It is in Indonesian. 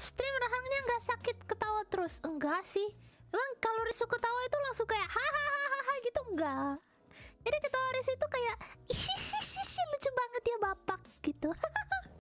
off stream rahangnya nggak sakit ketawa terus enggak sih emang kalau Risu ketawa itu langsung kayak hahaha gitu enggak jadi ketawa Risu itu kayak ih lucu banget ya bapak gitu